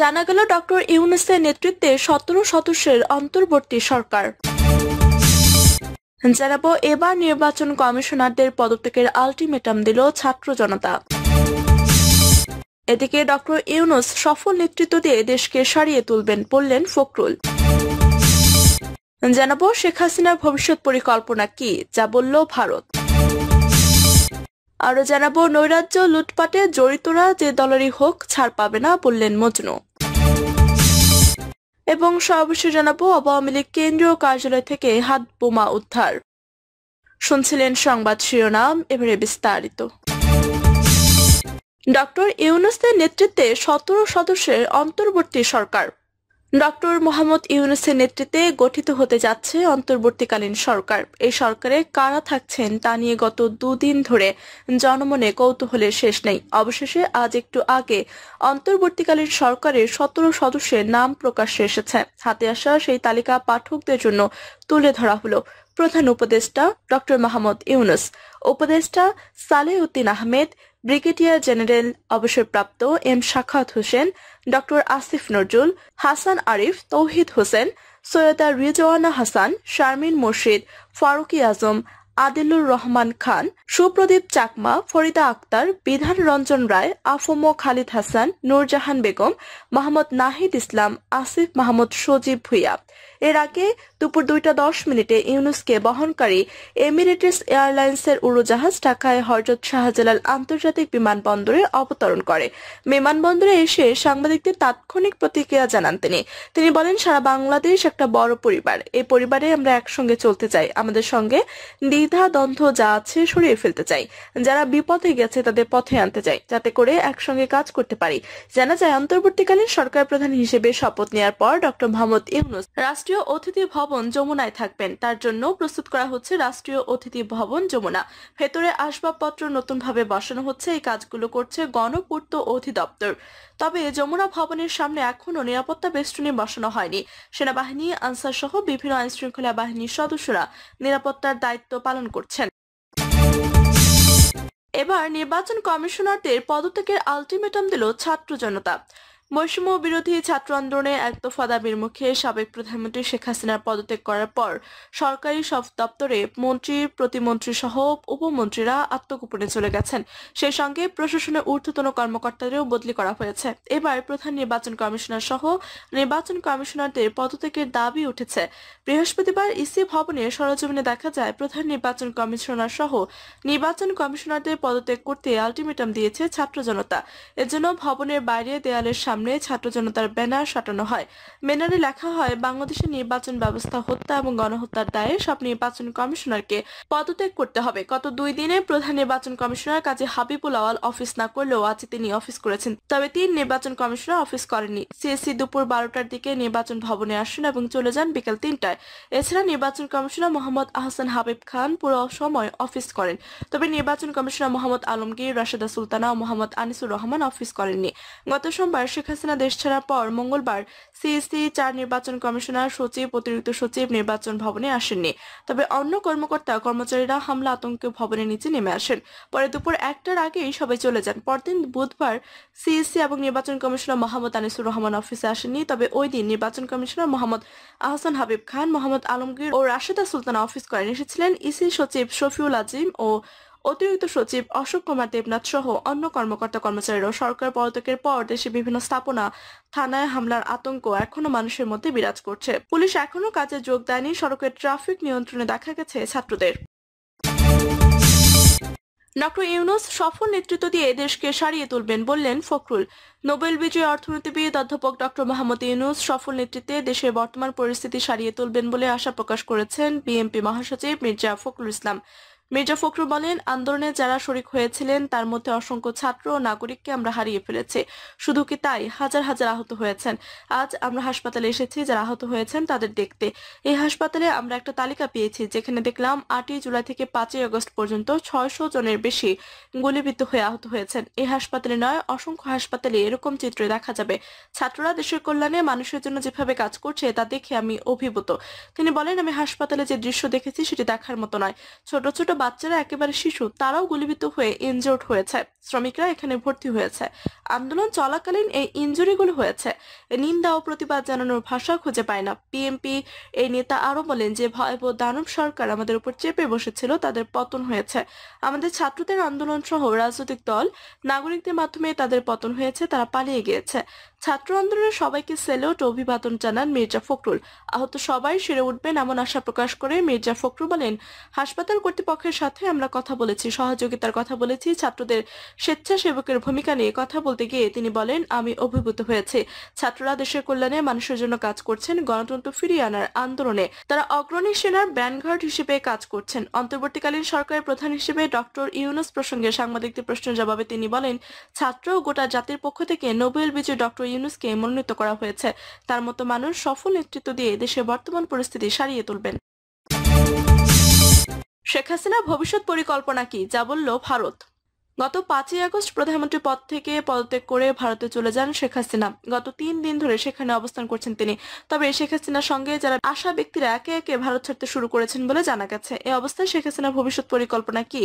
জানা গেল ডক্টর ইউনুসের নেতৃত্বে সতেরো সদস্যের অন্তর্বর্তী সরকার জানাবো এবার নির্বাচন কমিশনারদের পদত্যাগের আলটিমেটাম দিল ছাত্র জনতা এদিকে ডক্টর ইউনুস সফল নেতৃত্ব দিয়ে দেশকে সারিয়ে তুলবেন বললেন ফখরুল জানাবো শেখ হাসিনার ভবিষ্যৎ পরিকল্পনা কি যা বলল ভারত আরও জানাবো নৈরাজ্য লুটপাটে জড়িতরা যে দলেরই হোক ছাড় পাবে না বললেন মজনু এবং সর্বশেষ জানাবো আওয়ামী লীগ কেন্দ্রীয় কার্যালয় থেকে হাত বোমা উদ্ধার শুনছিলেন সংবাদ শিরোনাম এবারে বিস্তারিত ডক্টর ইউনুসের নেতৃত্বে সতেরো সদস্যের অন্তর্বর্তী সরকার ডক্টর মোহাম্মদ ইউনুসের নেতৃত্বে গঠিত হতে যাচ্ছে অন্তর্বর্তীকালীন সরকার এই সরকারে কারা থাকছেন তা নিয়ে গত দুদিন ধরে জনমনে কৌতূহলের শেষ নেই অবশেষে আজ একটু আগে অন্তর্বর্তীকালীন সরকারের সতেরো সদস্যের নাম প্রকাশ্যে এসেছে হাতে আসা সেই তালিকা পাঠকদের জন্য তুলে ধরা হলো প্রধান উপদেষ্টা ডক্টর মাহমুদ ইউনুস উপদেষ্টা উদ্দিন আহমেদ ব্রিগেডিয়ার জেনারেল অবসরপ্রাপ্ত এম শাখাত হোসেন ডক্টর আসিফ নজরুল হাসান আরিফ তৌহিদ হোসেন সৈয়দা রিজওয়ানা হাসান শারমিন মুর্শিদ ফারুকি আজম আদিলুর রহমান খান সুপ্রদীপ চাকমা ফরিদা আক্তার বিধান রঞ্জন রায় আফমো খালিদ হাসান নূরজাহান বেগম মোহাম্মদ নাহিদ ইসলাম আসিফ মাহমুদ সজীব ভুইয়া এর আগে দুপুর দুইটা দশ মিনিটে ইউনুসকে বহনকারী এমিরেটেস এয়ারলাইন্সের উড়োজাহাজ ঢাকায় হরজত শাহজালাল আন্তর্জাতিক বিমানবন্দরে অবতরণ করে বিমানবন্দরে এসে সাংবাদিকদের তাৎক্ষণিক প্রতিক্রিয়া জানান তিনি তিনি বলেন সারা বাংলাদেশ একটা বড় পরিবার এই পরিবারে আমরা একসঙ্গে চলতে চাই আমাদের সঙ্গে দ্বিধা দ্বন্দ্ব যা আছে সরিয়ে ফেলতে চাই যারা বিপদে গেছে তাদের পথে আনতে চাই যাতে করে একসঙ্গে কাজ করতে পারি জানা যায় অন্তর্বর্তীকালীন সরকার প্রধান হিসেবে শপথ নেওয়ার পর ডক্টর মোহাম্মদ ইউনুস রাষ্ট্রীয় অতিথি ভবন যমুনায় থাকবেন তার জন্য প্রস্তুত করা হচ্ছে রাষ্ট্রীয় অতিথি ভবন যমুনা ভেতরে আসবাবপত্র নতুনভাবে বসানো হচ্ছে এই কাজগুলো করছে গণপূর্ত অধিদপ্তর তবে যমুনা ভবনের সামনে এখনও নিরাপত্তা বেষ্টনী বসানো হয়নি সেনাবাহিনী আনসার সহ বিভিন্ন আইনশৃঙ্খলা বাহিনীর সদস্যরা নিরাপত্তার দায়িত্ব পালন করছেন এবার নির্বাচন কমিশনারদের পদত্যাগের আলটিমেটাম দিল ছাত্র জনতা বৈষম্য বিরোধী ছাত্র আন্দোলনে একতফা দাবির মুখে সাবেক প্রধানমন্ত্রী শেখ হাসিনার পদত্যাগ করার পর সরকারি সব দপ্তরে মন্ত্রী প্রতিমন্ত্রী সহ উপমন্ত্রীরা আত্মগোপনে চলে গেছেন সেই সঙ্গে প্রশাসনের ঊর্ধ্বতন কর্মকর্তাদেরও বদলি করা হয়েছে এবার প্রধান নির্বাচন কমিশনার সহ নির্বাচন কমিশনারদের পদত্যাগের দাবি উঠেছে বৃহস্পতিবার ইসি ভবনে সরজমিনে দেখা যায় প্রধান নির্বাচন কমিশনার সহ নির্বাচন কমিশনারদের পদত্যাগ করতে আলটিমেটাম দিয়েছে ছাত্র জনতা এজন্য ভবনের বাইরে দেয়ালের সামনে সামনে ছাত্র জনতার ব্যানার সাটানো হয় ব্যানারে লেখা হয় বাংলাদেশের নির্বাচন ব্যবস্থা হত্যা এবং গণহত্যার দায়ে সব নির্বাচন কমিশনারকে পদত্যাগ করতে হবে গত দুই দিনে প্রধান নির্বাচন কমিশনার কাজে হাবিবুল আওয়াল অফিস না করলেও আজ তিনি অফিস করেছেন তবে তিন নির্বাচন কমিশনার অফিস করেননি সিএসসি দুপুর বারোটার দিকে নির্বাচন ভবনে আসেন এবং চলে যান বিকেল তিনটায় এছাড়া নির্বাচন কমিশনার মোহাম্মদ আহসান হাবিব খান পুরো সময় অফিস করেন তবে নির্বাচন কমিশনার মোহাম্মদ আলমগীর রাশেদা সুলতানা ও মোহাম্মদ আনিসুর রহমান অফিস করেননি গত সোমবার শেখ হাসিনা দেশ ছাড়ার পর মঙ্গলবার সিএসসি চার নির্বাচন কমিশনার সচিব অতিরিক্ত সচিব নির্বাচন ভবনে আসেননি তবে অন্য কর্মকর্তা কর্মচারীরা হামলা আতঙ্কে ভবনের নিচে নেমে আসেন পরে দুপুর একটার আগেই সবাই চলে যান পরদিন বুধবার সিএসসি এবং নির্বাচন কমিশনার মোহাম্মদ আনিসুর রহমান অফিসে আসেননি তবে ওই দিন নির্বাচন কমিশনার মোহাম্মদ আহসান হাবিব খান মোহাম্মদ আলমগীর ও রাশেদা সুলতানা অফিস করেন এসেছিলেন ইসি সচিব শফিউল আজিম ও অতিরিক্ত সচিব অশোক কুমার দেবনাথ সহ অন্য কর্মকর্তা কর্মচারীরাও সরকার পদত্যাগের পর দেশে বিভিন্ন স্থাপনা থানায় হামলার আতঙ্ক এখনো মানুষের মধ্যে বিরাজ করছে পুলিশ এখনো কাজে যোগ দেয়নি সড়কের ট্রাফিক নিয়ন্ত্রণে দেখা গেছে ছাত্রদের ডক্টর ইউনুস সফল নেতৃত্ব দিয়ে দেশকে সারিয়ে তুলবেন বললেন ফখরুল নোবেল বিজয়ী অর্থনীতিবিদ অধ্যাপক ডক্টর মোহাম্মদ ইউনুস সফল নেতৃত্বে দেশের বর্তমান পরিস্থিতি সারিয়ে তুলবেন বলে আশা প্রকাশ করেছেন বিএনপি মহাসচিব মির্জা ফখরুল ইসলাম মির্জা ফখরুল বলেন আন্দোলনে যারা শরিক হয়েছিলেন তার মধ্যে অসংখ্য ছাত্র ও নাগরিককে আমরা হারিয়ে ফেলেছি শুধু কি তাই হাজার হাজার আহত হয়েছেন আজ আমরা হাসপাতালে এসেছি যারা আহত হয়েছেন তাদের দেখতে এই হাসপাতালে আমরা একটা তালিকা পেয়েছি যেখানে দেখলাম আটই জুলাই থেকে পাঁচই আগস্ট পর্যন্ত ছয়শ জনের বেশি গুলিবিদ্ধ হয়ে আহত হয়েছেন এই হাসপাতালে নয় অসংখ্য হাসপাতালে এরকম চিত্র দেখা যাবে ছাত্ররা দেশের কল্যাণে মানুষের জন্য যেভাবে কাজ করছে তা দেখে আমি অভিভূত তিনি বলেন আমি হাসপাতালে যে দৃশ্য দেখেছি সেটি দেখার মতো নয় ছোট ছোট বাচ্চারা একেবারে শিশু তারাও গুলিবিদ্ধ হয়ে ইনজোর্ড হয়েছে শ্রমিকরা এখানে ভর্তি হয়েছে আন্দোলন চলাকালীন এই ইঞ্জুরিগুলো হয়েছে নিন্দা ও প্রতিবাদ জানানোর ভাষা খুঁজে পায় না পিএমপি এই নেতা আরো বলেন যে ভয়াবহ দানব সরকার আমাদের উপর চেপে বসেছিল তাদের পতন হয়েছে আমাদের ছাত্রদের আন্দোলন সহ রাজনৈতিক দল নাগরিকদের মাধ্যমে তাদের পতন হয়েছে তারা পালিয়ে গিয়েছে ছাত্র আন্দোলনের সবাইকে সেলোট অভিবাদন জানান মির্জা ফখরুল আহত সবাই সেরে উঠবেন এমন আশা প্রকাশ করে মির্জা ফখরুল বলেন হাসপাতাল কর্তৃপক্ষের সাথে আমরা কথা বলেছি সহযোগিতার কথা বলেছি ছাত্রদের স্বেচ্ছাসেবকের ভূমিকা নিয়ে কথা বলতে গিয়ে তিনি বলেন আমি অভিভূত হয়েছে ছাত্ররা দেশের কল্যাণে মানুষের জন্য কাজ করছেন গণতন্ত্র ফিরিয়ে আনার আন্দোলনে তারা অগ্রণী সেনার ব্যানঘাট হিসেবে কাজ করছেন অন্তর্বর্তীকালীন সরকারের প্রধান হিসেবে ডক্টর ইউনুস প্রসঙ্গে সাংবাদিকদের প্রশ্নের জবাবে তিনি বলেন ছাত্র গোটা জাতির পক্ষ থেকে নোবেল বিজয়ী ডক্টর ইউনুসকে মনোনীত করা হয়েছে তার মতো মানুষ সফল নেতৃত্ব দিয়ে দেশে বর্তমান পরিস্থিতি সারিয়ে তুলবেন শেখ হাসিনা ভবিষ্যৎ পরিকল্পনা কি যা বলল ভারত গত পাঁচই আগস্ট প্রধানমন্ত্রী পদ থেকে পদত্যাগ করে ভারতে চলে যান শেখ হাসিনা গত তিন দিন ধরে সেখানে অবস্থান করছেন তিনি তবে শেখ হাসিনার সঙ্গে যারা আশা ব্যক্তিরা একে একে ভারত ছাড়তে শুরু করেছেন বলে জানা গেছে এ অবস্থায় শেখ হাসিনার ভবিষ্যৎ পরিকল্পনা কি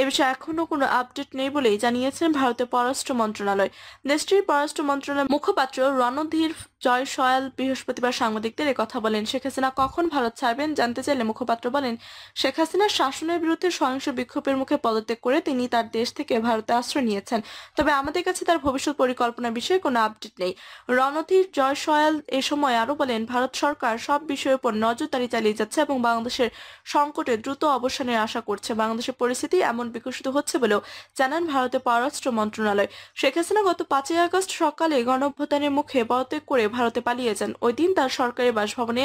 এ বিষয়ে এখনো কোনো আপডেট নেই বলেই জানিয়েছেন ভারতের পররাষ্ট্র মন্ত্রণালয় দেশটির পররাষ্ট্র মন্ত্রণালয় মুখপাত্র রণধীর জয় সয়াল বৃহস্পতিবার সাংবাদিকদের কথা বলেন শেখ হাসিনা কখন ভারত ছাড়বেন জানতে চাইলে মুখপাত্র বলেন শেখ হাসিনার শাসনের বিরুদ্ধে সহিংস বিক্ষোভের মুখে পদত্যাগ করে তিনি তার দেশ থেকে ভারতে আশ্রয় নিয়েছেন তবে আমাদের কাছে তার ভবিষ্যৎ পরিকল্পনা বিষয়ে কোনো আপডেট নেই রণধীর জয় সয়াল এ সময় আরও বলেন ভারত সরকার সব বিষয়ের উপর নজরদারি চালিয়ে যাচ্ছে এবং বাংলাদেশের সংকটে দ্রুত অবসানের আশা করছে বাংলাদেশের পরিস্থিতি এমন বিকশিত হচ্ছে বলেও জানান ভারতের পররাষ্ট্র মন্ত্রণালয় শেখ হাসিনা গত পাঁচই আগস্ট সকালে গণঅভ্যুত্থানের মুখে পদত্যাগ করে ভারতে পালিয়ে যান ওই দিন তার সরকারি বাসভবনে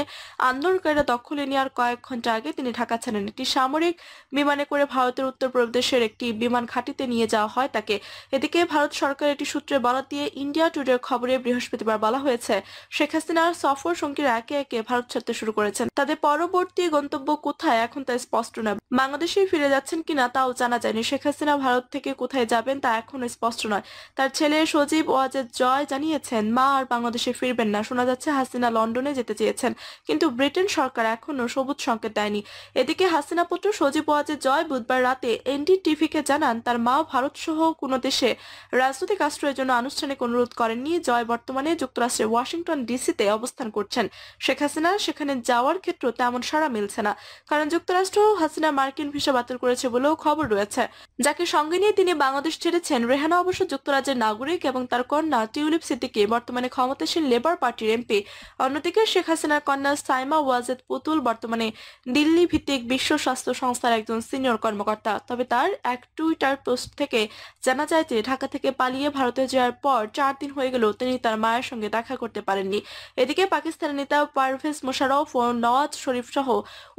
আন্দোলনকারীরা দখলে নেওয়ার কয়েক ঘন্টা আগে তিনি ঢাকা ছাড়েন একটি সামরিক বিমানে করে ভারতের উত্তর প্রদেশের একটি বিমান ঘাঁটিতে নিয়ে যাওয়া হয় তাকে এদিকে ভারত সরকার একটি সূত্রে বলা দিয়ে ইন্ডিয়া টুডের খবরে বৃহস্পতিবার বলা হয়েছে শেখ হাসিনার সফর সঙ্গীরা একে একে ভারত ছাড়তে শুরু করেছেন তাদের পরবর্তী গন্তব্য কোথায় এখন তা স্পষ্ট নয় বাংলাদেশে ফিরে যাচ্ছেন কিনা তাও জানা যায়নি শেখ হাসিনা ভারত থেকে কোথায় যাবেন তা এখন স্পষ্ট নয় তার ছেলে সজীব ওয়াজেদ জয় জানিয়েছেন মা আর বাংলাদেশে ফিরবে নেবেন না শোনা যাচ্ছে হাসিনা লন্ডনে যেতে চেয়েছেন কিন্তু ব্রিটেন সরকার এখনও সবুজ সংকেত দেয়নি এদিকে হাসিনা পুত্র সজীব ওয়াজে জয় বুধবার রাতে এনডিটিভিকে জানান তার মা ভারত সহ কোনো দেশে রাজনৈতিক আশ্রয়ের জন্য আনুষ্ঠানিক অনুরোধ করেননি জয় বর্তমানে যুক্তরাষ্ট্রের ওয়াশিংটন ডিসিতে অবস্থান করছেন শেখ হাসিনা সেখানে যাওয়ার ক্ষেত্রে তেমন সাড়া মিলছে না কারণ যুক্তরাষ্ট্র হাসিনা মার্কিন ভিসা বাতিল করেছে বলেও খবর রয়েছে যাকে সঙ্গে নিয়ে তিনি বাংলাদেশ ছেড়েছেন রেহানা অবশ্য যুক্তরাজ্যের নাগরিক এবং তার কন্যা টিউলিপ সিদ্দিকে বর্তমানে ক্ষমতাসীন লেবার লেবার পার্টির এমপি অন্যদিকে শেখ হাসিনার কন্যা সাইমা ওয়াজেদ পুতুল বর্তমানে দিল্লি ভিত্তিক বিশ্ব স্বাস্থ্য সংস্থার একজন সিনিয়র কর্মকর্তা তবে তার এক টুইটার পোস্ট থেকে জানা যায় যে ঢাকা থেকে পালিয়ে ভারতে যাওয়ার পর চার দিন হয়ে গেলেও তিনি তার মায়ের সঙ্গে দেখা করতে পারেননি এদিকে পাকিস্তানের নেতা পারভেজ মোশারফ ও নওয়াজ শরীফ সহ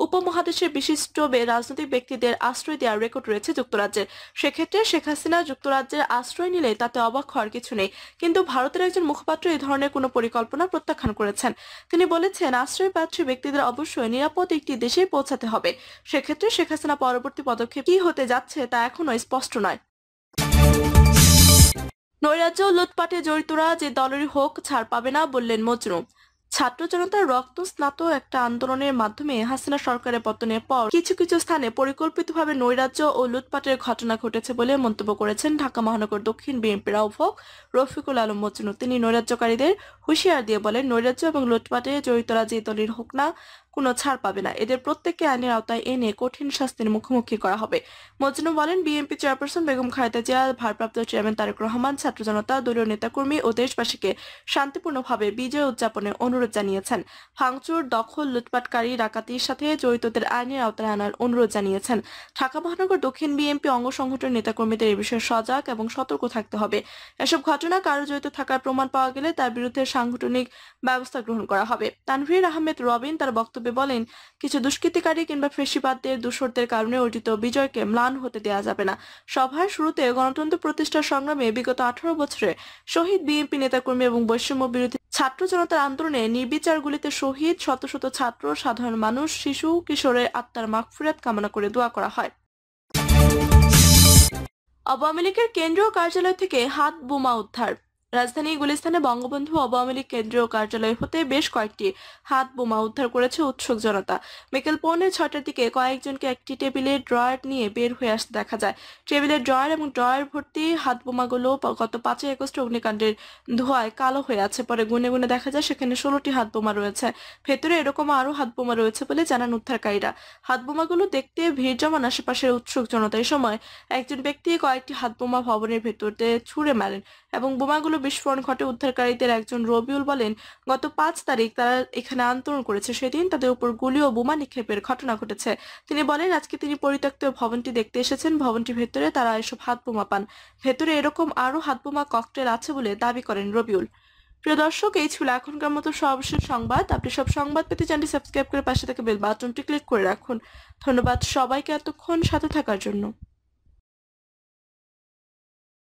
উপমহাদেশের বিশিষ্ট রাজনৈতিক ব্যক্তিদের আশ্রয় দেওয়ার রেকর্ড রয়েছে যুক্তরাজ্যের সেক্ষেত্রে শেখ হাসিনা যুক্তরাজ্যের আশ্রয় নিলে তাতে অবাক হওয়ার কিছু নেই কিন্তু ভারতের একজন মুখপাত্র এ ধরনের কোনো পরিকল্পনা প্রত্যাখ্যান করেছেন তিনি বলেছেন আশ্রয় ব্যক্তিদের অবশ্যই নিরাপদ একটি দেশে পৌঁছাতে হবে সেক্ষেত্রে শেখ হাসিনা পরবর্তী পদক্ষেপ কি হতে যাচ্ছে তা এখনো স্পষ্ট নয় নৈরাজ্য লুটপাটে জড়িতরা যে দলেরই হোক ছাড় পাবে না বললেন মজরু ছাত্র জনতার রক্ত স্নাত একটা আন্দোলনের মাধ্যমে হাসিনা সরকারের পতনের পর কিছু কিছু স্থানে পরিকল্পিতভাবে নৈরাজ্য ও লুটপাটের ঘটনা ঘটেছে বলে মন্তব্য করেছেন ঢাকা মহানগর দক্ষিণ বিএনপির আহ্বক রফিকুল আলম মজনু তিনি নৈরাজ্যকারীদের হুঁশিয়ার দিয়ে বলেন নৈরাজ্য এবং লুটপাটে জড়িতরা যে দলের হোক না কোনো ছাড় পাবে না এদের প্রত্যেককে আইনের আওতায় এনে কঠিন শাস্তির মুখোমুখি করা হবে মজনু বলেন বিএনপি চেয়ারপারসন বেগম খালেদা জিয়া ভারপ্রাপ্ত চেয়ারম্যান তারেক রহমান ছাত্র জনতা দলীয় নেতাকর্মী ও দেশবাসীকে শান্তিপূর্ণভাবে বিজয় উদযাপনের অনুরোধ অনুরোধ জানিয়েছেন ভাঙচুর দখল লুটপাটকারী ডাকাতির সাথে জড়িতদের আইনের আওতায় আনার অনুরোধ জানিয়েছেন ঢাকা মহানগর দক্ষিণ বিএনপি অঙ্গ সংগঠনের নেতাকর্মীদের এ বিষয়ে সজাগ এবং সতর্ক থাকতে হবে এসব ঘটনা কারো জড়িত থাকার প্রমাণ পাওয়া গেলে তার বিরুদ্ধে সাংগঠনিক ব্যবস্থা গ্রহণ করা হবে তানভীর আহমেদ রবিন তার বক্তব্যে বলেন কিছু দুষ্কৃতিকারী কিংবা ফেসিবাদদের দূষরদের কারণে অর্জিত বিজয়কে ম্লান হতে দেওয়া যাবে না সভায় শুরুতে গণতন্ত্র প্রতিষ্ঠার সংগ্রামে বিগত আঠারো বছরে শহীদ বিএনপি নেতাকর্মী এবং বৈষম্য বিরোধী ছাত্র জনতার আন্দোলনে নির্বিচার গুলিতে শহীদ শত শত ছাত্র সাধারণ মানুষ শিশু কিশোরের আত্মার মাগফিরাত কামনা করে দোয়া করা হয় আওয়ামী লীগের কেন্দ্রীয় কার্যালয় থেকে হাত বোমা উদ্ধার রাজধানী গুলিস্তানে বঙ্গবন্ধু আওয়ামী লীগ কেন্দ্রীয় কার্যালয় হতে বেশ কয়েকটি হাত বোমা উদ্ধার করেছে উৎসুক জনতা বিকেল পৌনে ছটার দিকে কয়েকজনকে একটি টেবিলের ড্রয়ার নিয়ে বের হয়ে আসতে দেখা যায় টেবিলের ড্রয়ার এবং ড্রয়ার ভর্তি হাত বোমাগুলো গত পাঁচই আগস্ট অগ্নিকাণ্ডের ধোঁয়ায় কালো হয়ে আছে পরে গুনে গুনে দেখা যায় সেখানে ষোলোটি হাত বোমা রয়েছে ভেতরে এরকম আরও হাত বোমা রয়েছে বলে জানান উদ্ধারকারীরা হাত বোমাগুলো দেখতে ভিড় জমান আশেপাশের উৎসুক জনতা এই সময় একজন ব্যক্তি কয়েকটি হাত বোমা ভবনের দিয়ে ছুঁড়ে মারেন এবং বোমাগুলো বিস্ফোরণ ঘটে উদ্ধারকারীদের একজন রবিউল বলেন গত পাঁচ তারিখ তারা এখানে আন্দোলন করেছে সেদিন তাদের উপর গুলি ও বোমা নিক্ষেপের ঘটনা ঘটেছে তিনি বলেন আজকে তিনি পরিত্যক্ত ভবনটি দেখতে এসেছেন ভবনটির ভেতরে তারা এসব হাত বোমা পান ভেতরে এরকম আরও হাত বোমা ককটেল আছে বলে দাবি করেন রবিউল প্রিয় দর্শক এই ছিল এখনকার মতো সর্বশেষ সংবাদ আপনি সব সংবাদ পেতে চ্যানেলটি সাবস্ক্রাইব করে পাশে থেকে বেল বাটনটি ক্লিক করে রাখুন ধন্যবাদ সবাইকে এতক্ষণ সাথে থাকার জন্য